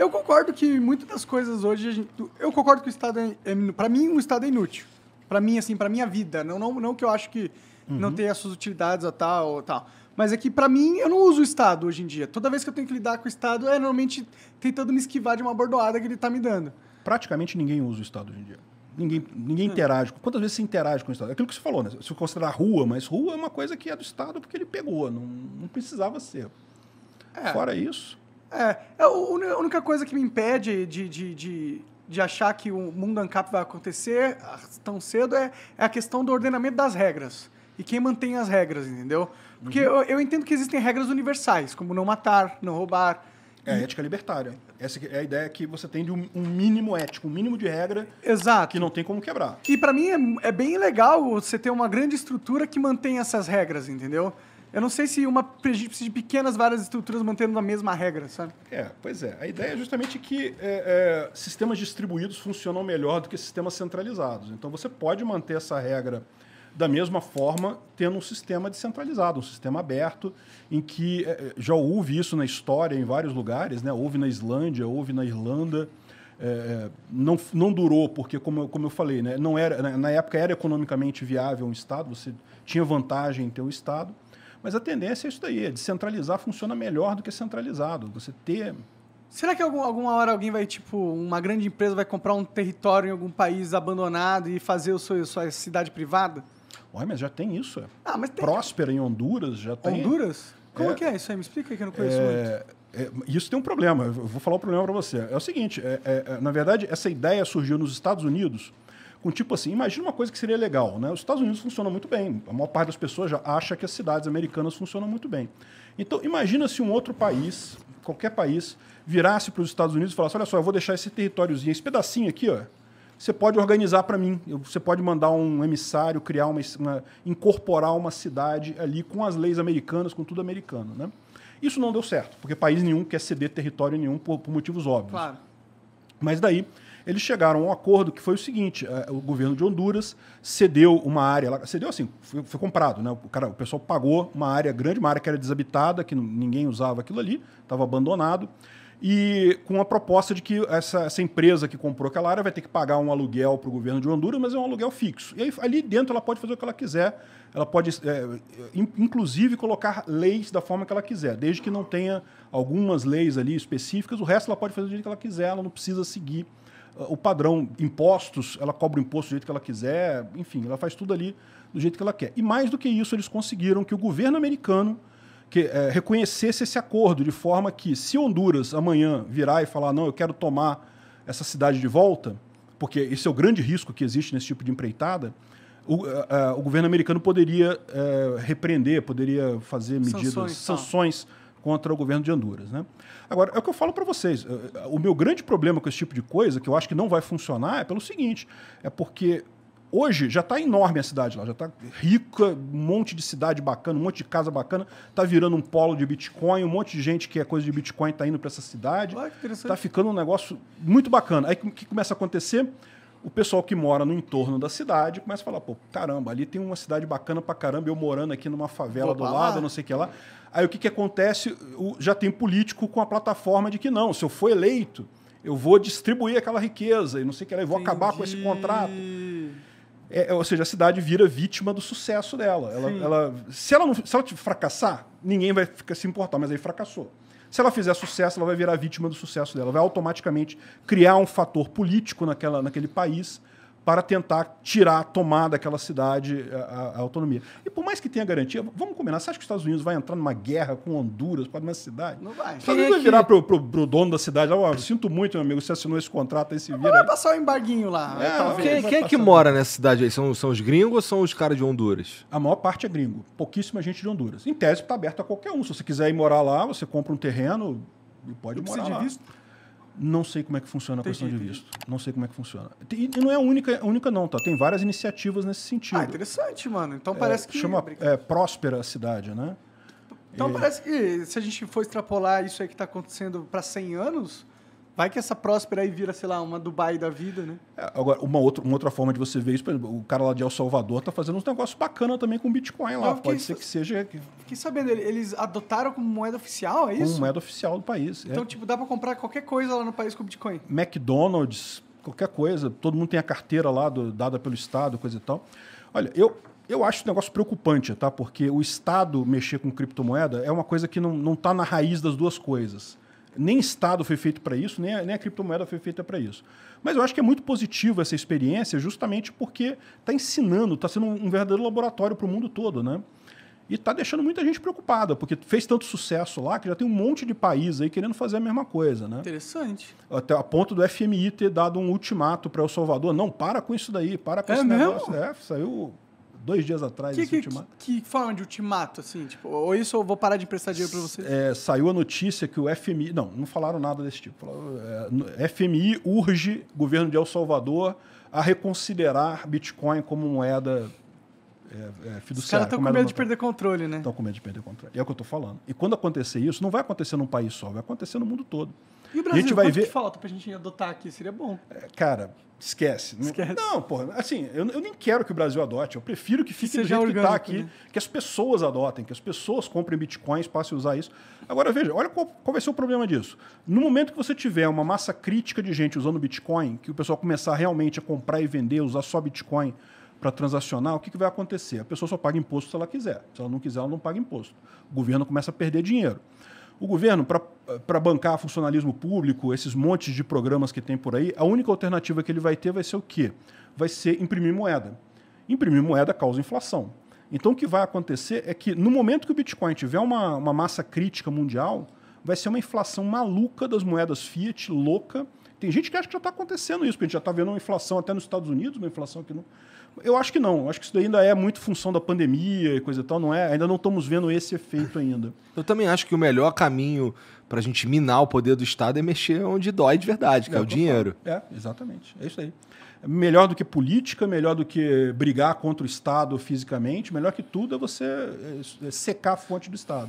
Eu concordo que muitas das coisas hoje, gente, eu concordo que o Estado é, é para mim, o um Estado é inútil. Para mim, assim, para minha vida. Não, não, não que eu acho que uhum. não tenha suas utilidades ou tal, ou tal. Mas é que, para mim, eu não uso o Estado hoje em dia. Toda vez que eu tenho que lidar com o Estado, é normalmente tentando me esquivar de uma bordoada que ele está me dando. Praticamente ninguém usa o Estado hoje em dia. Ninguém, é. ninguém é. interage. Quantas vezes você interage com o Estado? É aquilo que você falou, né? Se considerar rua, mas rua é uma coisa que é do Estado porque ele pegou, não, não precisava ser. É. Fora isso. É, é a única coisa que me impede de, de, de, de achar que o mundo ANCAP vai acontecer ah, tão cedo é, é a questão do ordenamento das regras. E quem mantém as regras, entendeu? Porque uhum. eu, eu entendo que existem regras universais, como não matar, não roubar, é a ética é libertária. Essa é a ideia que você tem de um, mínimo ético, um mínimo de regra Exato. que não tem como quebrar. E para mim é, é, bem legal você ter uma grande estrutura que mantém essas regras, entendeu? Eu não sei se uma, a gente precisa de pequenas várias estruturas mantendo a mesma regra, sabe? É, pois é. A ideia é justamente que é, é, sistemas distribuídos funcionam melhor do que sistemas centralizados. Então você pode manter essa regra da mesma forma tendo um sistema descentralizado, um sistema aberto, em que é, é já houve isso na história em vários lugares, né? houve na Islândia, houve na Irlanda. É, é, não, não durou, porque, como, como eu falei, né? não era, na época era economicamente viável um Estado, você tinha vantagem em ter um Estado. Mas a tendência é isso daí, é descentralizar funciona melhor do que centralizado. Você ter Será que algum, alguma hora alguém vai, tipo, uma grande empresa vai comprar um território em algum país abandonado e fazer o sua cidade privada? Olha, mas já tem isso. É. Ah, mas tem... Próspera em Honduras já tem. Honduras? Como é... que é isso aí? Me explica que eu não conheço é... muito. É... Isso tem um problema, eu vou falar o problema para você. É o seguinte: é, é, na verdade, essa ideia surgiu nos Estados Unidos com tipo assim, imagina uma coisa que seria legal, né? Os Estados Unidos funcionam muito bem, a maior parte das pessoas já acha que as cidades americanas funcionam muito bem. Então, imagina se um outro país, qualquer país, virasse para os Estados Unidos e falasse, olha só, eu vou deixar esse territóriozinho, esse pedacinho aqui, ó, você pode organizar para mim, você pode mandar um emissário, criar uma, uma, incorporar uma cidade ali com as leis americanas, com tudo americano, né? Isso não deu certo, porque país nenhum quer ceder território nenhum por, por motivos óbvios. Claro. Mas daí eles chegaram a um acordo que foi o seguinte: é, o governo de Honduras cedeu uma área, cedeu assim, foi, foi comprado, né? O, cara, o pessoal pagou uma área grande, uma área que era desabitada, que ninguém usava aquilo ali, estava abandonado e com a proposta de que essa, essa, empresa que comprou aquela área vai ter que pagar um aluguel para o governo de Honduras, mas é um aluguel fixo. E aí, ali dentro ela pode fazer o que ela quiser, ela pode, é, inclusive, colocar leis da forma que ela quiser, desde que não tenha algumas leis ali específicas, o resto ela pode fazer do jeito que ela quiser, ela não precisa seguir o padrão impostos, ela cobra o imposto do jeito que ela quiser, enfim, ela faz tudo ali do jeito que ela quer. E mais do que isso, eles conseguiram que o governo americano que, é, reconhecesse esse acordo, de forma que, se Honduras amanhã virar e falar, não, eu quero tomar essa cidade de volta, porque esse é o grande risco que existe nesse tipo de empreitada, o, é, é, o governo americano poderia é, repreender, poderia fazer medidas, sanções, tá. sanções tá contra o governo de Honduras. Né? Agora, é o que eu falo para vocês. Eh, eh, o meu grande problema com esse tipo de coisa, que eu acho que não vai funcionar, é pelo seguinte: é porque Hoje já está enorme a cidade lá, já está rica, um monte de cidade bacana, um monte de casa bacana, está virando um polo de Bitcoin, um monte de gente que é coisa de Bitcoin está indo para essa cidade. Está ficando um negócio muito bacana. Aí o que começa a acontecer? o pessoal que mora no entorno da cidade começa a falar, pô, caramba, ali tem uma cidade bacana pra caramba, eu morando aqui numa favela Opa, do lado, lá. não sei o que lá. Aí o que, que acontece? O, já tem político com a plataforma de que não, se eu for eleito, eu vou distribuir aquela riqueza e não sei o que lá, eu vou Entendi. acabar com esse contrato. É, é ou seja, a cidade vira vítima do sucesso dela. Ela, ela, se, ela não, se ela fracassar, ninguém vai ficar, se importar, mas aí fracassou. Se ela fizer sucesso, ela vai virar vítima do sucesso dela, vai automaticamente criar um fator político naquela, naquele país para tentar tirar, tomar daquela cidade eh, a, a, autonomia. E por mais que tenha garantia, vamos combinar, você acha que os Estados Unidos vai entrar numa guerra com Honduras, para uma cidade? Não vai. Os Estados Unidos é vai virar pro, pro, pro dono da cidade, oh, sinto muito, meu amigo, você assinou esse contrato, aí se vira. Vai passar o um embarguinho lá. É, quem, quem é que mora nessa cidade aí? São, são os gringos ou são os caras de Honduras? A maior parte é gringo, pouquíssima gente de Honduras. Em tese, está aberto a qualquer um. Se você quiser ir morar lá, você compra um terreno e pode morar lá. Visto. Não sei como é que funciona a questão de visto. Não sei como é que funciona. E não é a única, única não, tá? Tem várias iniciativas nesse sentido. Ah, interessante, mano. Então é, parece é, que... Chama é, Próspera a Cidade, né? Então e... parece que se a gente for extrapolar isso aí que está acontecendo para 100 anos, Vai que essa próspera aí vira, sei lá, uma Dubai da vida, né? É, agora, uma outra, uma outra forma de você ver isso, por exemplo, o cara lá de El Salvador tá fazendo uns negócios bacana também com Bitcoin lá. Fiquei, Pode ser que seja. Fiquei sabendo, eles adotaram como moeda oficial, é isso? Como moeda oficial do país. É. Então, é. tipo, dá para comprar qualquer coisa lá no país com Bitcoin. McDonald's, qualquer coisa, todo mundo tem a carteira lá do, dada pelo Estado, coisa e tal. Olha, eu, eu acho um negócio preocupante, tá? Porque o Estado mexer com criptomoeda é uma coisa que não, não tá na raiz das duas coisas nem Estado foi feito para isso, nem a, nem a criptomoeda foi feita para isso. Mas eu acho que é muito positivo essa experiência, justamente porque está ensinando, está sendo um verdadeiro laboratório para o mundo todo, né? E está deixando muita gente preocupada, porque fez tanto sucesso lá que já tem um monte de país aí querendo fazer a mesma coisa, né? Interessante. Até a ponto do FMI ter dado um ultimato para El Salvador. Não, para com isso daí, para com é esse mesmo? negócio. É, saiu dois dias atrás, que, esse que, ultimato. Que, que forma de ultimato, assim? Tipo, ou isso ou vou parar de emprestar dinheiro para você? É, saiu a notícia que o FMI... Não, não falaram nada desse tipo. é, FMI urge governo de El Salvador a reconsiderar Bitcoin como moeda é, é, fiduciária. Os caras estão né? com medo de perder controle, né? Estão com medo de perder controle. é o que eu estou falando. E quando acontecer isso, não vai acontecer num país só, vai acontecer no mundo todo. E o Brasil, a gente vai ver... que falta pra gente adotar aqui? Seria bom. É, cara, esquece. esquece. Não, pô, assim, eu, eu, nem quero que o Brasil adote. Eu prefiro que fique que do tá jeito orgânico, que está aqui, né? que as pessoas adotem, que as pessoas comprem bitcoins, passem a usar isso. Agora, veja, olha qual, qual vai ser o problema disso. No momento que você tiver uma massa crítica de gente usando bitcoin, que o pessoal começar realmente a comprar e vender, usar só bitcoin para transacionar, o que, que vai acontecer? A pessoa só paga imposto se ela quiser. Se ela não quiser, ela não paga imposto. O governo começa a perder dinheiro. O governo, para bancar funcionalismo público, esses montes de programas que tem por aí, a única alternativa que ele vai ter vai ser o quê? Vai ser imprimir moeda. Imprimir moeda causa inflação. Então, o que vai acontecer é que, no momento que o Bitcoin tiver uma, uma massa crítica mundial, vai ser uma inflação maluca das moedas fiat, louca. Tem gente que acha que já está acontecendo isso, porque a gente já está vendo uma inflação até nos Estados Unidos, uma inflação que não. Eu acho que não. Eu acho que isso ainda é muito função da pandemia e coisa e tal. Não é, ainda não estamos vendo esse efeito ainda. Eu também acho que o melhor caminho para a gente minar o poder do Estado é mexer onde dói de verdade, que é, é o dinheiro. Falando. É, exatamente. É isso aí. É melhor do que política, melhor do que brigar contra o Estado fisicamente, melhor que tudo é você é, é secar a fonte do Estado.